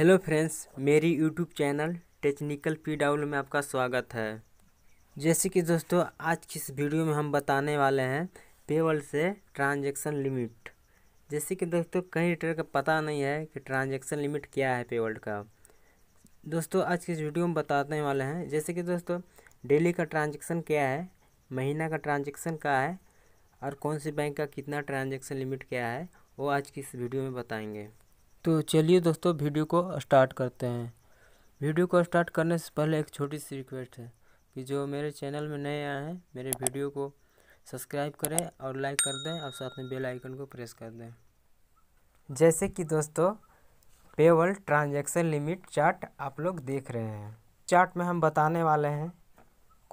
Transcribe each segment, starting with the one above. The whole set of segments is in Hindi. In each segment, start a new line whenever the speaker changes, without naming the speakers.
हेलो फ्रेंड्स मेरी YouTube channel technical P W में आपका स्वागत है जैसे कि दोस्तों आज की इस वीडियो में हम बताने वाले हैं पेवल से ट्रांजैक्शन लिमिट जैसे कि दोस्तों कहीं रिटेलर का पता नहीं है कि ट्रांजैक्शन लिमिट क्या है पेवल का दोस्तों आज की इस वीडियो में बताने वाले हैं जैसे कि दोस्तों डेली का ट्रांजेक्शन क्या है महीना का ट्रांजेक्शन क्या है और कौन से बैंक का कितना ट्रांजेक्शन लिमिट क्या है वो आज की इस वीडियो में बताएँगे तो चलिए दोस्तों वीडियो को स्टार्ट करते हैं वीडियो को स्टार्ट करने से पहले एक छोटी सी रिक्वेस्ट है कि जो मेरे चैनल में नए आए हैं मेरे वीडियो को सब्सक्राइब करें और लाइक कर दें और साथ में बेल आइकन को प्रेस कर दें जैसे कि दोस्तों पेवल ट्रांजैक्शन लिमिट चार्ट आप लोग देख रहे हैं चार्ट में हम बताने वाले हैं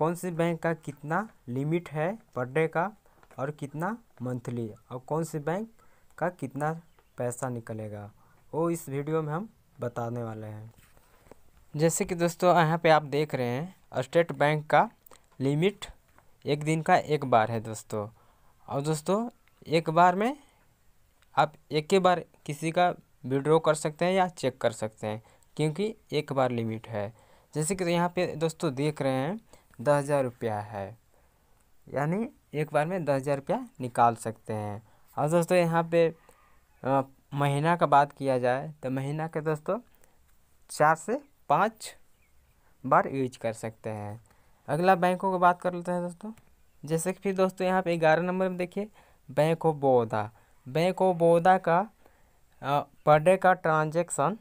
कौन सी बैंक का कितना लिमिट है पर डे का और कितना मंथली और कौन सी बैंक का कितना पैसा निकलेगा वो इस वीडियो में हम बताने वाले हैं जैसे कि दोस्तों यहाँ पे आप देख रहे हैं स्टेट बैंक का लिमिट एक दिन का एक बार है दोस्तों और दोस्तों एक बार में आप एक ही बार किसी का विड्रॉ कर सकते हैं या चेक कर सकते हैं क्योंकि एक बार लिमिट है जैसे कि तो यहाँ पे दोस्तों देख रहे हैं दस हज़ार रुपया है यानी एक बार में दस हज़ार रुपया निकाल सकते हैं और दोस्तों यहाँ पे महीना का बात किया जाए तो महीना के दोस्तों चार से पाँच बार यूज कर सकते हैं अगला बैंकों की बात कर लेते हैं दोस्तों जैसे कि फिर दोस्तों यहाँ पे ग्यारह नंबर में देखिए bank of Baroda bank of Baroda का पर डे का ट्रांजेक्शन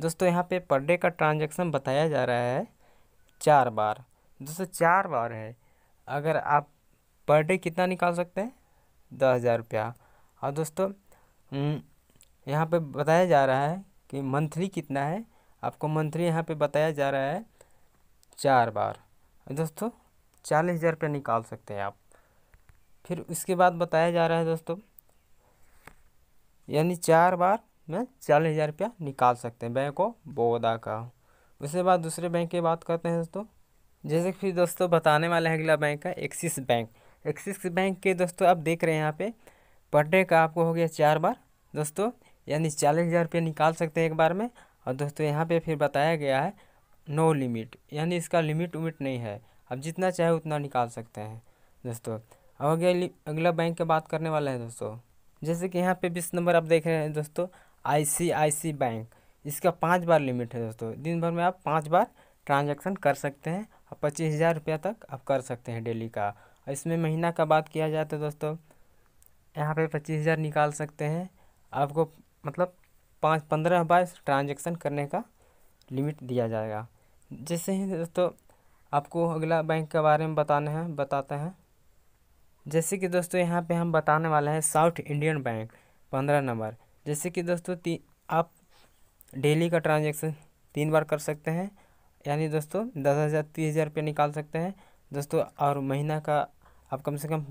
दोस्तों यहाँ पे पर डे का ट्रांजेक्शन बताया जा रहा है चार बार दोस्तों चार बार है अगर आप पर डे कितना निकाल सकते हैं दस हज़ार रुपया और दोस्तों यहाँ पे बताया जा रहा है कि मंथली कितना है आपको मंथली यहाँ पे बताया जा रहा है चार बार दोस्तों चालीस हज़ार रुपया निकाल सकते हैं आप फिर उसके बाद बताया जा रहा है दोस्तों यानी चार बार में चालीस हज़ार रुपया निकाल सकते हैं बैंक ऑफ बड़ौदा का उसके बाद दूसरे बैंक की बात करते हैं दोस्तों जैसे फिर दोस्तों बताने वाला है अगला बैंक का एक्सिस बैंक एक्सिस बैंक के दोस्तों आप देख रहे हैं यहाँ पे पर डे का आपको हो गया चार बार दोस्तों यानी चालीस हज़ार रुपये निकाल सकते हैं एक बार में और दोस्तों यहाँ पे फिर बताया गया है नो लिमिट यानी इसका लिमिट उमिट नहीं है अब जितना चाहे उतना निकाल सकते हैं दोस्तों अब हो अगला बैंक के बात करने वाला है दोस्तों जैसे कि यहाँ पे बीस नंबर आप देख रहे हैं दोस्तों आईसीआईसी बैंक इसका पाँच बार लिमिट है दोस्तों दिन भर में आप पाँच बार ट्रांजैक्शन कर सकते हैं और पच्चीस हज़ार रुपया तक आप कर सकते हैं डेली का इसमें महीना का बात किया जाए तो दोस्तों यहाँ पे पच्चीस हज़ार निकाल सकते हैं आपको मतलब पाँच पंद्रह बार ट्रांजेक्शन करने का लिमिट दिया जाएगा जैसे ही दोस्तों आपको अगला बैंक के बारे में बताना है बताते हैं जैसे कि दोस्तों यहाँ पे हम बताने वाले हैं साउथ इंडियन बैंक पंद्रह नंबर जैसे कि दोस्तों ती आप डेली का ट्रांजेक्शन तीन बार कर सकते हैं यानी दोस्तों दस हज़ार तीस हज़ार रुपये निकाल सकते हैं दोस्तों और महीना का आप कम से कम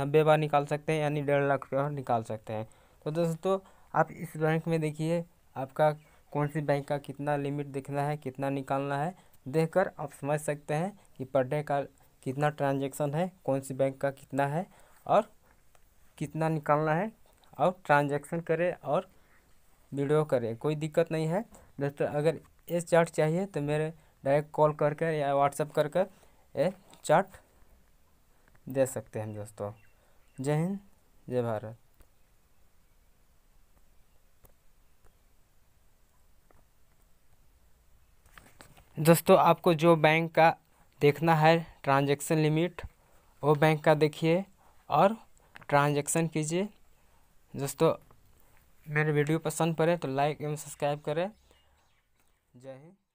नब्बे बार निकाल सकते हैं यानी डेढ़ लाख रुपये निकाल सकते हैं तो दोस्तों आप इस बैंक में देखिए आपका कौन सी बैंक का कितना लिमिट देखना है कितना निकालना है देखकर आप समझ सकते हैं कि पर डे का कितना ट्रांजेक्शन है कौन सी बैंक का कितना है और कितना निकालना है और ट्रांजेक्शन करें और वीडियो करें कोई दिक्कत नहीं है दोस्तों अगर ये चार्ट चाहिए तो मेरे डायरेक्ट कॉल करके या व्हाट्सअप कर कर ये चार्ट दे सकते हैं दोस्तों जय हिंद जय भारत दोस्तों आपको जो बैंक का देखना है ट्रांजैक्शन लिमिट वो बैंक का देखिए और ट्रांजैक्शन कीजिए दोस्तों मेरे वीडियो पसंद पड़े तो लाइक एवं सब्सक्राइब करें जय हिंद